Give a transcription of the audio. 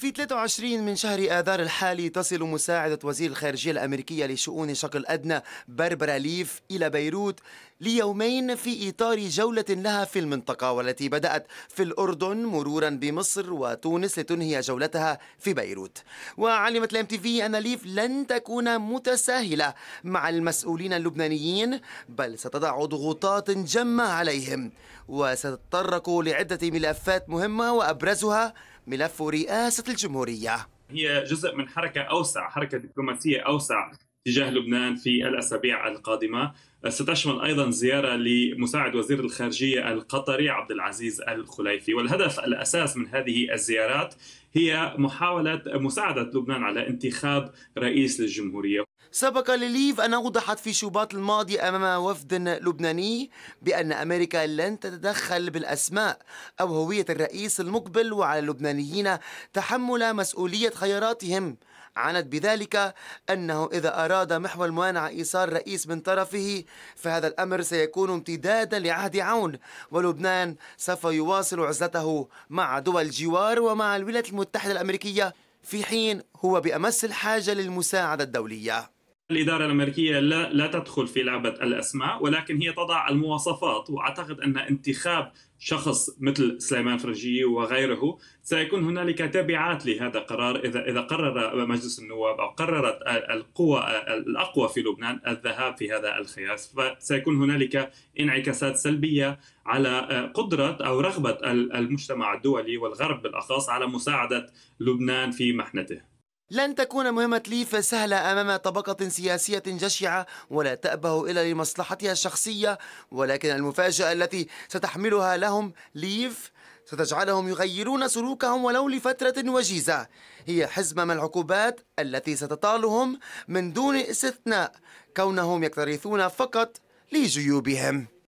في 23 من شهر آذار الحالي تصل مساعدة وزير الخارجية الأمريكية لشؤون شرق الأدنى باربرا ليف إلى بيروت ليومين في إطار جولة لها في المنطقة والتي بدأت في الأردن مرورا بمصر وتونس لتنهي جولتها في بيروت وعلمت الام تي في أن ليف لن تكون متساهلة مع المسؤولين اللبنانيين بل ستضع ضغوطات جمة عليهم وستتطرق لعدة ملفات مهمة وأبرزها ملف رئاسة الجمهورية هي جزء من حركة أوسع حركة دبلوماسية أوسع تجاه لبنان في الاسابيع القادمه ستشمل ايضا زياره لمساعد وزير الخارجيه القطري عبد العزيز الخليفي والهدف الاساس من هذه الزيارات هي محاوله مساعده لبنان على انتخاب رئيس للجمهوريه سبق لليف أن أوضحت في شباط الماضي أمام وفد لبناني بأن أمريكا لن تتدخل بالأسماء أو هوية الرئيس المقبل وعلى اللبنانيين تحمل مسؤولية خياراتهم عنت بذلك أنه إذا أراد محو الموانعة إيصال رئيس من طرفه فهذا الأمر سيكون امتدادا لعهد عون ولبنان سوف يواصل عزلته مع دول الجوار ومع الولايات المتحدة الأمريكية في حين هو بأمس الحاجة للمساعدة الدولية الإدارة الأمريكية لا لا تدخل في لعبة الأسماء ولكن هي تضع المواصفات وأعتقد أن انتخاب شخص مثل سليمان فرجي وغيره سيكون هنالك تبعات لهذا القرار إذا إذا قرر مجلس النواب أو قررت القوى الأقوى في لبنان الذهاب في هذا الخيار فسيكون هنالك انعكاسات سلبية على قدرة أو رغبة المجتمع الدولي والغرب بالأخص على مساعدة لبنان في محنته لن تكون مهمة ليف سهلة أمام طبقة سياسية جشعة ولا تأبه إلا لمصلحتها الشخصية ولكن المفاجأة التي ستحملها لهم ليف ستجعلهم يغيرون سلوكهم ولو لفترة وجيزة هي حزمة من العقوبات التي ستطالهم من دون استثناء كونهم يكترثون فقط لجيوبهم